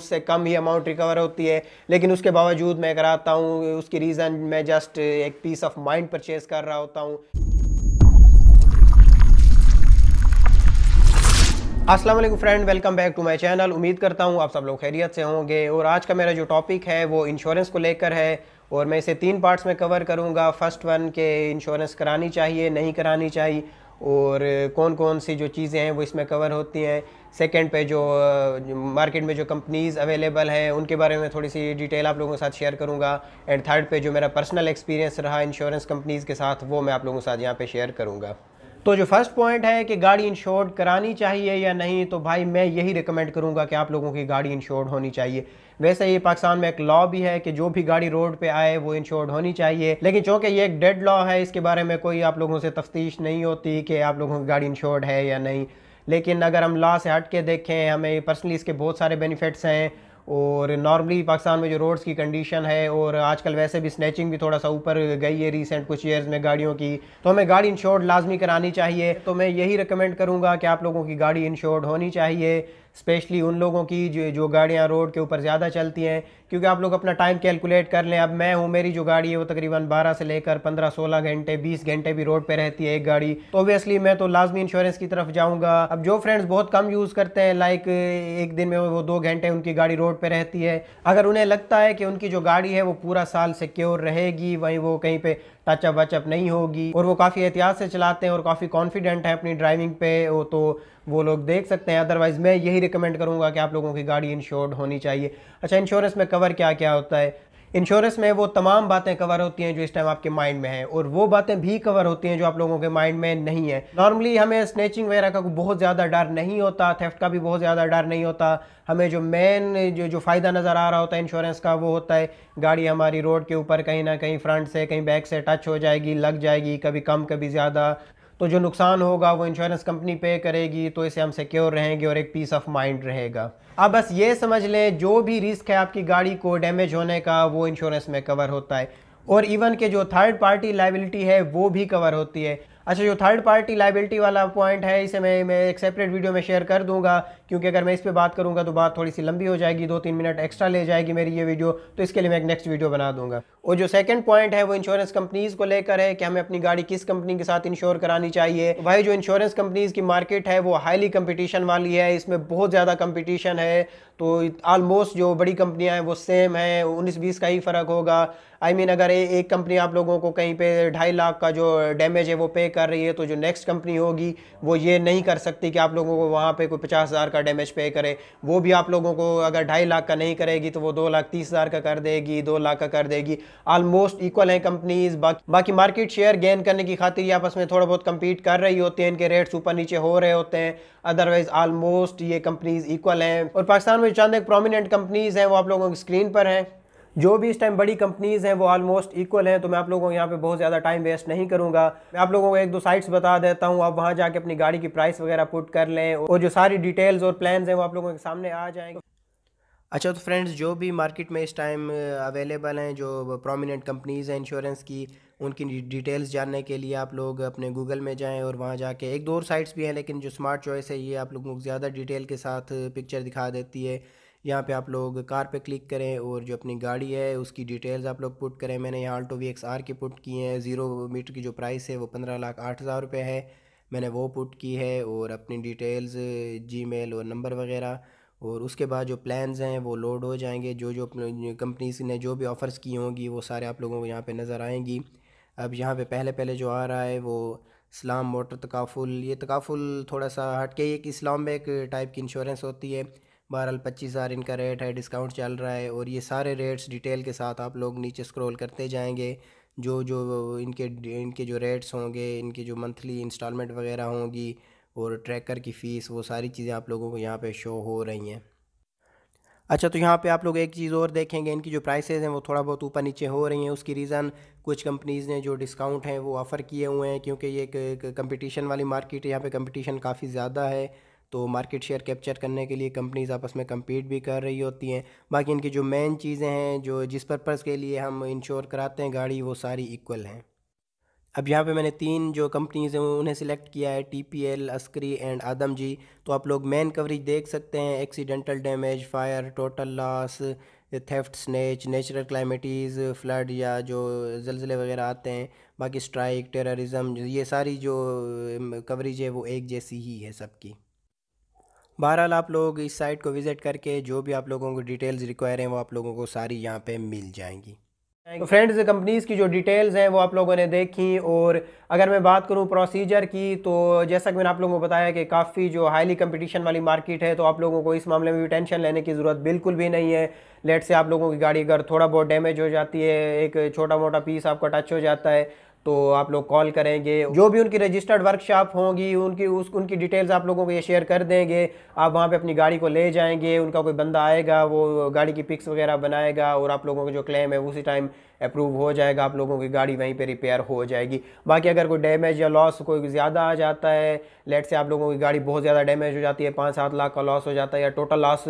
उससे कम ही amount recover होती है लेकिन उसके बावजूद मैं कराता हूँ उसकी रीज़न मैं जस्ट एक पीस ऑफ माइंड परचेज कर रहा होता हूँ असलम friend welcome back to my channel उम्मीद करता हूँ आप सब लोग खैरियत से होंगे और आज का मेरा जो टॉपिक है वो इंश्योरेंस को लेकर है और मैं इसे तीन पार्ट्स में कवर करूँगा फर्स्ट वन के इंश्योरेंस करानी चाहिए नहीं करानी चाहिए और कौन कौन सी जो चीज़ें हैं वो इसमें कवर होती हैं सेकंड पे जो मार्केट में जो कंपनीज़ अवेलेबल हैं उनके बारे में थोड़ी सी डिटेल आप लोगों के साथ शेयर करूँगा एंड थर्ड पे जो मेरा पर्सनल एक्सपीरियंस रहा इंश्योरेंस कंपनीज़ के साथ वो मैं आप लोगों के साथ यहाँ पर शेयर करूँगा तो जो फर्स्ट पॉइंट है कि गाड़ी इंश्योर्ड करानी चाहिए या नहीं तो भाई मैं यही रिकमेंड करूँगा कि आप लोगों की गाड़ी इंश्योर्ड होनी चाहिए वैसे ही पाकिस्तान में एक लॉ भी है कि जो भी गाड़ी रोड पे आए वो इंश्योर्ड होनी चाहिए लेकिन चूंकि ये एक डेड लॉ है इसके बारे में कोई आप लोगों से तफ्तीश नहीं होती कि आप लोगों की गाड़ी इंश्योर्ड है या नहीं लेकिन अगर हम लॉ से हट के देखें हमें पर्सनली इसके बहुत सारे बेनिफिट्स हैं और नॉर्मली पाकिस्तान में जो रोड्स की कंडीशन है और आजकल वैसे भी स्नैचिंग भी थोड़ा सा ऊपर गई है रिसेंट कुछ ईयर्स में गाड़ियों की तो हमें गाड़ी इंश्योर्ड लाजमी करानी चाहिए तो मैं यही रिकमेंड करूँगा कि आप लोगों की गाड़ी इंश्योर्ड होनी चाहिए स्पेशली उन लोगों की जो जो गाड़ियाँ रोड के ऊपर ज़्यादा चलती हैं क्योंकि आप लोग अपना टाइम कैलकुलेट कर लें अब मैं हूँ मेरी जो गाड़ी है वो तकरीबन 12 से लेकर 15-16 घंटे 20 घंटे भी रोड पे रहती है एक गाड़ी तो ओबियसली मैं तो लाजमी इंश्योरेंस की तरफ जाऊँगा अब जो फ्रेंड्स बहुत कम यूज़ करते हैं लाइक एक दिन में वो दो घंटे उनकी गाड़ी रोड पर रहती है अगर उन्हें लगता है कि उनकी जो गाड़ी है वो पूरा साल सिक्योर रहेगी वहीं वो कहीं पर टचअप वचअप नहीं होगी और वो काफ़ी एहतियात से चलाते हैं और काफ़ी कॉन्फिडेंट हैं अपनी ड्राइविंग पे वो तो वो लोग देख सकते हैं अदरवाइज़ मैं यही रिकमेंड करूँगा कि आप लोगों की गाड़ी इंश्योर्ड होनी चाहिए अच्छा इंश्योरेंस में कवर क्या क्या होता है इंश्योरेंस में वो तमाम बातें कवर होती हैं जो इस टाइम आपके माइंड में है और वो बातें भी कवर होती हैं जो आप लोगों के माइंड में नहीं है नॉर्मली हमें स्नेचिंग वगैरह का बहुत ज़्यादा डर नहीं होता थेफ्ट का भी बहुत ज़्यादा डर नहीं होता हमें जो मेन जो जो फ़ायदा नज़र आ रहा होता है इंश्योरेंस का वो होता है गाड़ी हमारी रोड के ऊपर कहीं ना कहीं फ्रंट से कहीं बैक से टच हो जाएगी लग जाएगी कभी कम कभी ज़्यादा तो जो नुकसान होगा वो इंश्योरेंस कंपनी पे करेगी तो इसे हम सिक्योर रहेंगे और एक पीस ऑफ माइंड रहेगा अब बस ये समझ लें जो भी रिस्क है आपकी गाड़ी को डैमेज होने का वो इंश्योरेंस में कवर होता है और इवन के जो थर्ड पार्टी लाइबिलिटी है वो भी कवर होती है अच्छा जो थर्ड पार्टी लाइबिलिटी वाला पॉइंट है इसे मैं मैं एक सेपरेट वीडियो में शेयर कर दूंगा क्योंकि अगर मैं इस पर बात करूंगा तो बात थोड़ी सी लंबी हो जाएगी दो तीन मिनट एक्स्ट्रा ले जाएगी मेरी ये वीडियो तो इसके लिए मैं एक नेक्स्ट वीडियो बना दूंगा और जो सेकंड पॉइंट है वो इंश्योरेंस कंपनीज को लेकर है कि हमें अपनी गाड़ी किस कंपनी के साथ इंश्योर करानी चाहिए भाई जो इंश्योरेंस कंपनीज की मार्केट है वो हाईली कंपटीशन वाली है इसमें बहुत ज़्यादा कंपटिशन है तो ऑलमोस्ट जो बड़ी कंपनियां हैं वो सेम है उन्नीस बीस का ही फ़र्क होगा आई I मीन mean, अगर ए, एक कंपनी आप लोगों को कहीं पे ढाई लाख का जो डैमेज है वो पे कर रही है तो जो नेक्स्ट कंपनी होगी वो ये नहीं कर सकती कि आप लोगों को वहाँ पे कोई पचास हज़ार का डैमेज पे करे वो भी आप लोगों को अगर ढाई लाख का नहीं करेगी तो वो दो लाख तीस हज़ार का कर देगी दो लाख का कर देगी आलमोस्ट इक्वल हैं कंपनीज बाकी मार्केट शेयर गेन करने की खातिर ये आपस में थोड़ा बहुत कम्पीट कर रही होती हैं इनके रेट्स ऊपर नीचे हो रहे होते हैं अदरवाइज आलमोस्ट ये कंपनीज इक्वल हैं और पाकिस्तान में चंद एक प्रोमिनेंट कंपनीज हैं वो आप लोगों की स्क्रीन पर हैं जो भी इस टाइम बड़ी कंपनीज़ हैं वो ऑलमोस्ट इक्वल हैं तो मैं आप लोगों को यहाँ पे बहुत ज़्यादा टाइम वेस्ट नहीं करूँगा मैं आप लोगों को एक दो साइट्स बता देता हूँ आप वहाँ जाके अपनी गाड़ी की प्राइस वगैरह पुट कर लें और जो सारी डिटेल्स और प्लान्स हैं वो आप लोगों के सामने आ जाएंगे अच्छा तो फ्रेंड्स जो भी मार्केट में इस टाइम अवेलेबल हैं जो प्रोमिनेंट कंपनीज़ हैं इंश्योरेंस की उनकी डिटेल्स जानने के लिए आप लोग अपने गूगल में जाएं और वहाँ जाके एक दो और साइट्स भी हैं लेकिन जो स्मार्ट चॉइस है ये आप लोगों को ज़्यादा डिटेल के साथ पिक्चर दिखा देती है यहाँ पे आप लोग कार पे क्लिक करें और जो अपनी गाड़ी है उसकी डिटेल्स आप लोग पुट करें मैंने यहाँ आल्टो वी एक्स आर की पुट की हैं ज़ीरो मीटर की जो प्राइस है वो पंद्रह लाख आठ हज़ार रुपये है मैंने वो पुट की है और अपनी डिटेल्स जी मेल और नंबर वगैरह और उसके बाद जो प्लान्स हैं वो लोड हो जाएंगे जो जो कंपनीज ने जो भी ऑफ़र्स की होंगी वो सारे आप लोगों को यहाँ पर नज़र आएँगी अब यहाँ पर पहले पहले जो आ रहा है वो इस्लाम मोटर तकाफुल ये तकाफुल थोड़ा सा हट के एक इस्लाम में एक टाइप की इंश्योरेंस होती है बहरहाल पच्चीस हज़ार इनका रेट है डिस्काउंट चल रहा है और ये सारे रेट्स डिटेल के साथ आप लोग नीचे स्क्रॉल करते जाएंगे जो जो इनके इनके जो रेट्स होंगे इनके जो मंथली इंस्टॉलमेंट वगैरह होंगी और ट्रैकर की फ़ीस वो सारी चीज़ें आप लोगों को यहाँ पर शो हो रही हैं अच्छा तो यहाँ पे आप लोग एक चीज़ और देखेंगे इनकी जो प्राइसेज हैं वो थोड़ा बहुत ऊपर नीचे हो रही हैं उसकी रीज़न कुछ कंपनीज़ ने जो डिस्काउंट हैं वो ऑफ़र किए हुए हैं क्योंकि ये एक कंपटीशन वाली मार्केट है यहाँ पे कंपटीशन काफ़ी ज़्यादा है तो मार्केट शेयर कैप्चर करने के लिए कंपनीज़ आपस में कम्पीट भी कर रही होती हैं बाकी इनकी जो मेन चीज़ें हैं जो जिस पर्पज़ के लिए हम इंश्योर कराते हैं गाड़ी वो सारी इक्वल हैं अब यहाँ पे मैंने तीन जो कंपनीज़ हैं उन्हें सिलेक्ट किया है T P L Askari and Adamjee तो आप लोग मेन कवरेज देख सकते हैं accidental damage fire total loss theft snatch natural calamities flood या जो जलजिले वगैरह आते हैं बाकी स्ट्राइक टेररिज्म ये सारी जो कवरेज है वो एक जैसी ही है सबकी बहरहाल आप लोग इस साइट को विज़िट करके जो भी आप लोगों को डिटेल्स रिक्वायर हैं वो आप लोगों को सारी यहाँ पर मिल जाएंगी तो फ्रेंड्स कंपनीज़ की जो डिटेल्स हैं वो आप लोगों ने देखी और अगर मैं बात करूं प्रोसीजर की तो जैसा कि मैंने आप लोगों को बताया कि काफ़ी जो हाईली कंपटीशन वाली मार्केट है तो आप लोगों को इस मामले में भी टेंशन लेने की ज़रूरत बिल्कुल भी नहीं है लेट से आप लोगों की गाड़ी अगर थोड़ा बहुत डैमेज हो जाती है एक छोटा मोटा पीस आपका टच हो जाता है तो आप लोग कॉल करेंगे जो भी उनकी रजिस्टर्ड वर्कशॉप होंगी उनकी उस उनकी डिटेल्स आप लोगों को ये शेयर कर देंगे आप वहाँ पे अपनी गाड़ी को ले जाएंगे उनका कोई बंदा आएगा वो गाड़ी की पिक्स वगैरह बनाएगा और आप लोगों का जो क्लेम है उसी टाइम अप्रूव हो जाएगा आप लोगों की गाड़ी वहीं पर रिपेयर हो जाएगी बाकी अगर कोई डैमेज या लॉस कोई ज़्यादा आ जाता है लेट से आप लोगों की गाड़ी बहुत ज़्यादा डैमेज हो जाती है पाँच सात लाख का लॉस हो जाता है या टोटल लॉस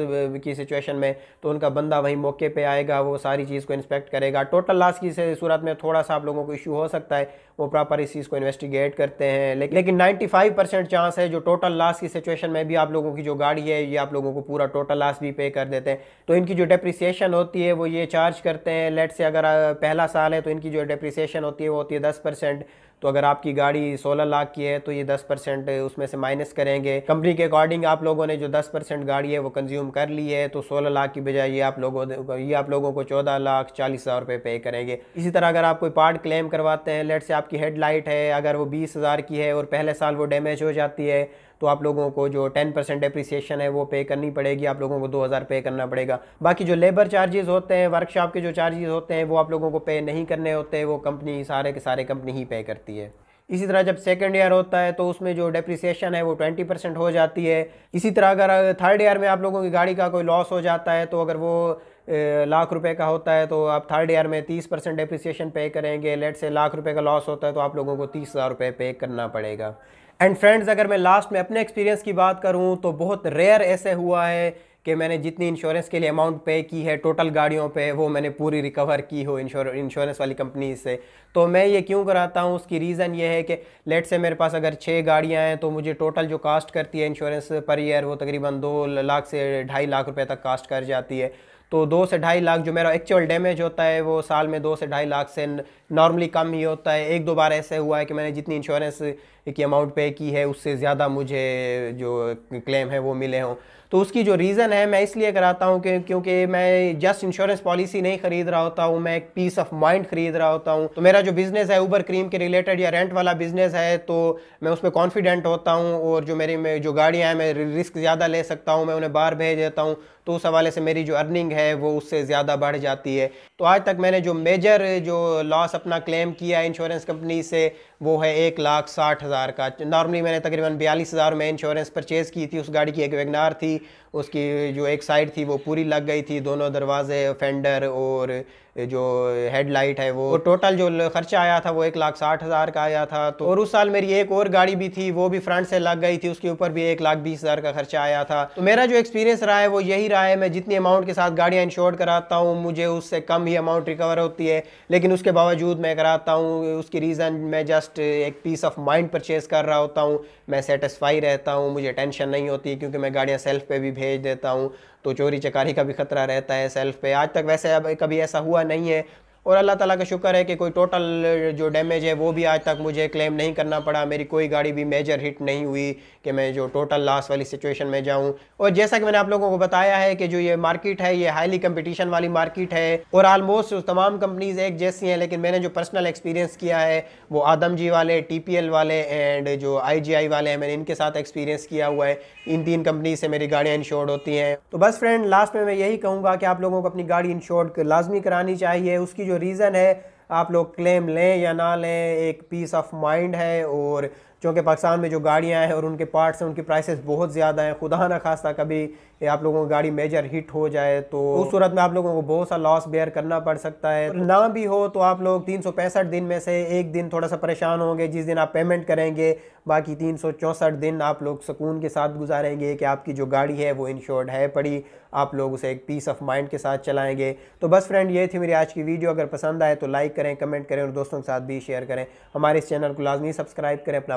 की सिचुएशन में तो उनका बंदा वहीं मौके पर आएगा वो सारी चीज़ को इंस्पेक्ट करेगा टोटल लॉस की सूरत में थोड़ा सा आप लोगों को इशू हो सकता है वो प्रॉपर इस चीज़ को इन्वेस्टिगेट करते हैं लेकिन नाइन्टी फाइव परसेंट चांस है जो टोटल लॉस की सिचुएशन में भी आप लोगों की जो गाड़ी है ये आप लोगों को पूरा टोटल लॉस भी पे कर देते हैं तो इनकी जो डेप्रिसिएशन होती है वो ये चार्ज करते हैं लेट से अगर पहला साल है तो इनकी जो डिप्रिसिएशन होती है वो होती है दस परसेंट तो अगर आपकी गाड़ी 16 लाख की है तो ये 10 परसेंट उसमें से माइनस करेंगे कंपनी के अकॉर्डिंग आप लोगों ने जो 10 परसेंट गाड़ी है वो कंज्यूम कर ली है तो 16 लाख की बजाय ये आप लोगों ये आप लोगों को 14 लाख चालीस हज़ार रुपये पे करेंगे इसी तरह अगर आप कोई पार्ट क्लेम करवाते हैं लेट से आपकी हेडलाइट है अगर वो बीस हज़ार की है और पहले साल वो डैमेज हो जाती है तो आप लोगों को जो टेन परसेंट डिप्रिसिएशन है वो पे करनी पड़ेगी आप लोगों को दो हज़ार पे करना पड़ेगा बाकी जो लेबर चार्जेस होते हैं वर्कशॉप के जो चार्जेस होते हैं वो आप लोगों को पे नहीं करने होते वो कंपनी सारे के सारे कंपनी ही पे करती है इसी तरह जब सेकेंड ईयर होता है तो उसमें जो डेप्रिसिएशन है वो ट्वेंटी परसेंट हो जाती है इसी तरह अगर थर्ड ईयर में आप लोगों की गाड़ी का कोई लॉस हो जाता है तो अगर वो लाख रुपए का होता है तो आप थर्ड ईयर में तीस परसेंट डिप्रिसिएशन पे करेंगे लेट से लाख रुपए का लॉस होता है तो आप लोगों को तीस हज़ार रुपये पे करना पड़ेगा एंड फ्रेंड्स अगर मैं लास्ट में अपने एक्सपीरियंस की बात करूँ तो बहुत रेयर ऐसे हुआ है कि मैंने जितनी इंश्योरेंस के लिए अमाउंट पे की है टोटल गाड़ियों पे वो मैंने पूरी रिकवर की हो इंश्योरेंस वाली कंपनी से तो मैं ये क्यों कराता हूँ उसकी रीज़न ये है कि लेट से मेरे पास अगर छः गाड़ियाँ हैं तो मुझे टोटल जो कास्ट करती है इंश्योरेंस पर ईयर वो तकरीबन दो लाख से ढाई लाख रुपये तक कास्ट कर जाती है तो दो से ढाई लाख जो मेरा एक्चुअल डैमेज होता है वो साल में दो से ढाई लाख से नॉर्मली कम ही होता है एक दो बार ऐसे हुआ है कि मैंने जितनी इंश्योरेंस की अमाउंट पे की है उससे ज़्यादा मुझे जो क्लेम है वो मिले हों तो उसकी जो रीज़न है मैं इसलिए कराता हूँ कि क्योंकि मैं जस्ट इंश्योरेंस पॉलिसी नहीं खरीद रहा होता हूँ मैं एक पीस ऑफ माइंड खरीद रहा होता हूँ तो मेरा जो बिज़नेस है ऊबर क्रीम के रिलेटेड या रेंट वाला बिज़नेस है तो मैं उसमें कॉन्फिडेंट होता हूँ और जो मेरी जो गाड़ियाँ हैं मैं रिस्क ज़्यादा ले सकता हूँ मैं उन्हें बाहर भेज देता हूँ तो उस हवाले से मेरी जो अर्निंग है वो उससे ज़्यादा बढ़ जाती है तो आज तक मैंने जो मेजर जो लॉस अपना क्लेम किया है इंश्योरेंस कंपनी से वो है एक लाख साठ हज़ार का नॉर्मली मैंने तकरीबन बयालीस हज़ार में इंश्योरेंस परचेज़ की थी उस गाड़ी की एक वेगनार थी उसकी जो एक साइड थी वो पूरी लग गई थी दोनों दरवाजे फेंडर और जो हेडलाइट है वो टोटल जो खर्चा आया था वो एक लाख साठ हज़ार का आया था तो और उस साल मेरी एक और गाड़ी भी थी वो भी फ्रंट से लग गई थी उसके ऊपर भी एक लाख बीस हज़ार का खर्चा आया था तो मेरा जो एक्सपीरियंस रहा है वो यही रहा है मैं जितनी अमाउंट के साथ गाड़ियाँ इंश्योर कराता हूँ मुझे उससे कम ही अमाउंट रिकवर होती है लेकिन उसके बावजूद मैं कराता हूँ उसकी रीज़न मैं जस्ट एक पीस ऑफ माइंड परचेज़ कर रहा होता हूँ मैं सेटिस्फाई रहता हूँ मुझे टेंशन नहीं होती क्योंकि मैं गाड़ियाँ सेल्फ पे भी भेज देता हूँ तो चोरी चकारी का भी खतरा रहता है सेल्फ पे आज तक वैसे अब कभी ऐसा हुआ हुआ नहीं है और अल्लाह ताला का शुक्र है कि कोई टोटल जो डैमेज है वो भी आज तक मुझे क्लेम नहीं करना पड़ा मेरी कोई गाड़ी भी मेजर हिट नहीं हुई कि मैं जो टोटल लॉस वाली सिचुएशन में जाऊं और जैसा कि मैंने आप लोगों को बताया है कि जो ये मार्केट है ये हाईली कंपटीशन वाली मार्केट है और आलमोस्ट तमाम कंपनीज एक जैसी हैं लेकिन मैंने जो पर्सनल एक्सपीरियंस किया है वो आदम जी वाले टी वाले एंड जो आई वाले हैं मैंने इनके साथ एक्सपीरियंस किया हुआ है इन तीन कंपनी से मेरी गाड़ियाँ इंश्योर्ड होती हैं तो बस फ्रेंड लास्ट में मैं यही कहूँगा कि आप लोगों को अपनी गाड़ी इंश्योर्ड लाजमी करानी चाहिए उसकी जो रीज़न है आप लोग क्लेम लें या ना लें एक पीस ऑफ माइंड है और चूँकि पाकिस्तान में जो गाड़ियाँ हैं और उनके पार्ट्स हैं उनकी प्राइसेस बहुत ज़्यादा हैं खुदा ना खास्ता कभी आप लोगों की गाड़ी मेजर हिट हो जाए तो उस सूरत में आप लोगों को बहुत सा लॉस बेयर करना पड़ सकता है तो ना भी हो तो आप लोग तीन दिन में से एक दिन थोड़ा सा परेशान होंगे जिस दिन आप पेमेंट करेंगे बाकी तीन दिन आप लोग सुकून के साथ गुजारेंगे कि आपकी जो गाड़ी है वो इंश्योर्ड है पड़ी आप लोग उसे एक पीस ऑफ माइंड के साथ चलाएँगे तो बस फ्रेंड ये थी मेरी आज की वीडियो अगर पसंद आए तो लाइक करें कमेंट करें और दोस्तों के साथ भी शेयर करें हमारे इस चैनल को लाजमी सब्सक्राइब करें अपना